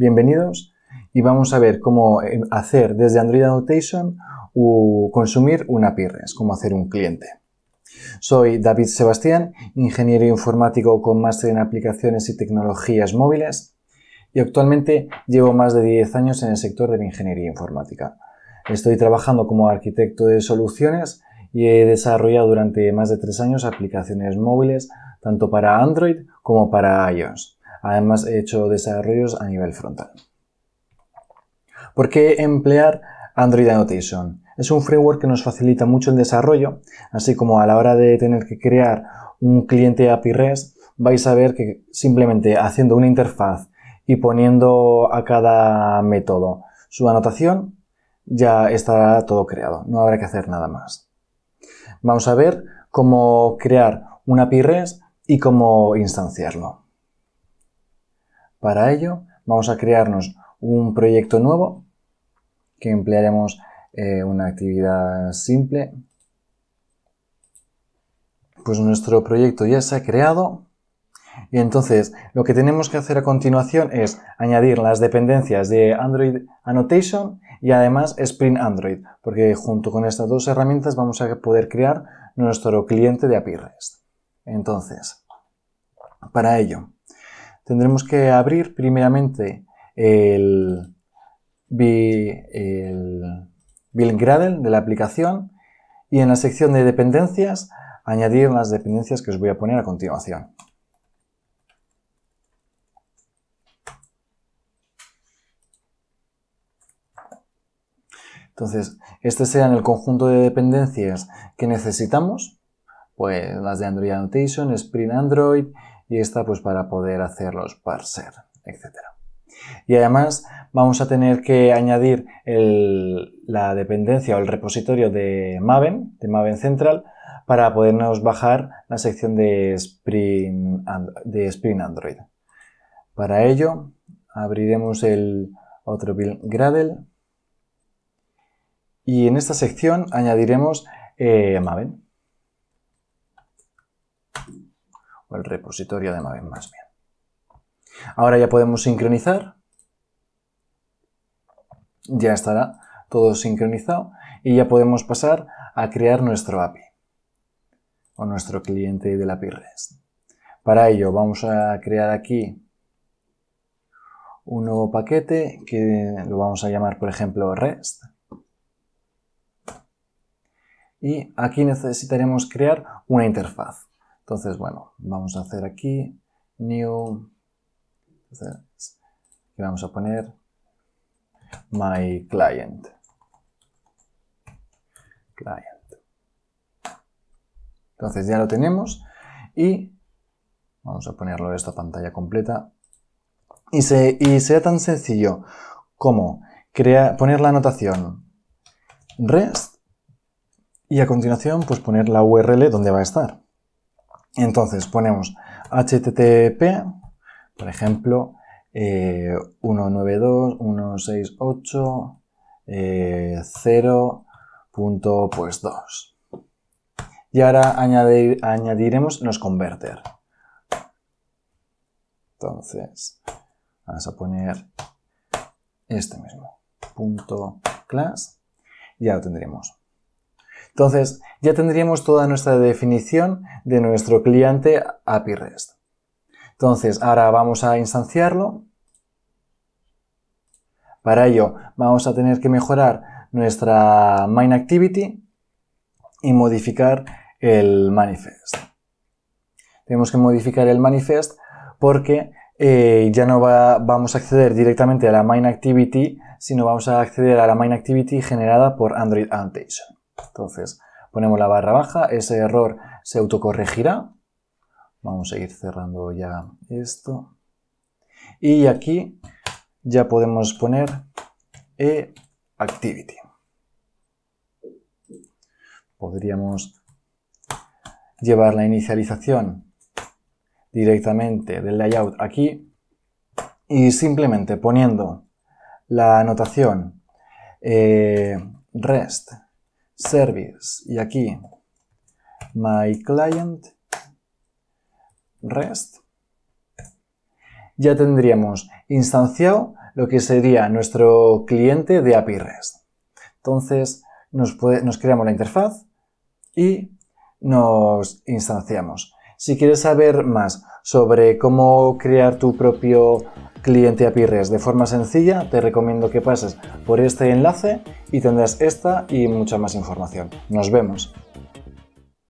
bienvenidos y vamos a ver cómo eh, hacer desde Android Annotation o consumir una PIRES, e. cómo hacer un cliente. Soy David Sebastián, ingeniero informático con máster en aplicaciones y tecnologías móviles y actualmente llevo más de 10 años en el sector de la ingeniería informática. Estoy trabajando como arquitecto de soluciones y he desarrollado durante más de 3 años aplicaciones móviles tanto para Android como para iOS. Además, he hecho desarrollos a nivel frontal. ¿Por qué emplear Android Annotation? Es un framework que nos facilita mucho el desarrollo, así como a la hora de tener que crear un cliente API REST, vais a ver que simplemente haciendo una interfaz y poniendo a cada método su anotación, ya estará todo creado, no habrá que hacer nada más. Vamos a ver cómo crear un API REST y cómo instanciarlo. Para ello vamos a crearnos un proyecto nuevo que emplearemos eh, una actividad simple. Pues nuestro proyecto ya se ha creado. Y entonces lo que tenemos que hacer a continuación es añadir las dependencias de Android Annotation y además Spring Android, porque junto con estas dos herramientas vamos a poder crear nuestro cliente de API REST. Entonces, para ello, tendremos que abrir primeramente el, el Gradle de la aplicación y en la sección de dependencias añadir las dependencias que os voy a poner a continuación. Entonces, este será el conjunto de dependencias que necesitamos, pues las de Android Annotation, Spring Android, y esta pues para poder hacer los parser, etc. Y además vamos a tener que añadir la dependencia o el repositorio de Maven, de Maven Central, para podernos bajar la sección de Spring, Android. Para ello abriremos el otro build Gradle y en esta sección añadiremos eh, Maven. o el repositorio de Maven más bien. Ahora ya podemos sincronizar. Ya estará todo sincronizado y ya podemos pasar a crear nuestro API o nuestro cliente de la API REST. Para ello vamos a crear aquí un nuevo paquete que lo vamos a llamar por ejemplo REST. Y aquí necesitaremos crear una interfaz. Entonces, bueno, vamos a hacer aquí new, y vamos a poner my client. Entonces ya lo tenemos y vamos a ponerlo en esta pantalla completa. Y, sea tan sencillo como crear, poner la anotación REST y a continuación pues poner la URL donde va a estar. Entonces ponemos http, por ejemplo, eh, 192, 168, eh, pues, y ahora añadir, añadiremos los converter. Entonces, vamos a poner este mismo, punto class, y ya lo tendremos. Entonces, ya tendríamos toda nuestra definición de nuestro cliente API REST. Entonces, ahora vamos a instanciarlo. Para ello, vamos a tener que mejorar nuestra main activity y modificar el manifest. Tenemos que modificar el manifest porque eh, ya no vamos a acceder directamente a la main activity, sino vamos a acceder a la main activity generada por Android Annotation. Entonces, ponemos la barra baja, ese error se autocorregirá. Vamos a ir cerrando ya esto. Y aquí ya podemos poner e activity. Podríamos llevar la inicialización directamente del layout aquí y simplemente poniendo la anotación eh, REST service. Y aquí, myClientRest, REST. Ya tendríamos instanciado lo que sería nuestro cliente de API REST. Entonces, nos creamos la interfaz y nos instanciamos. Si quieres saber más sobre cómo crear tu propio cliente a De forma sencilla, te recomiendo que pases por este enlace y tendrás esta y mucha más información. Nos vemos.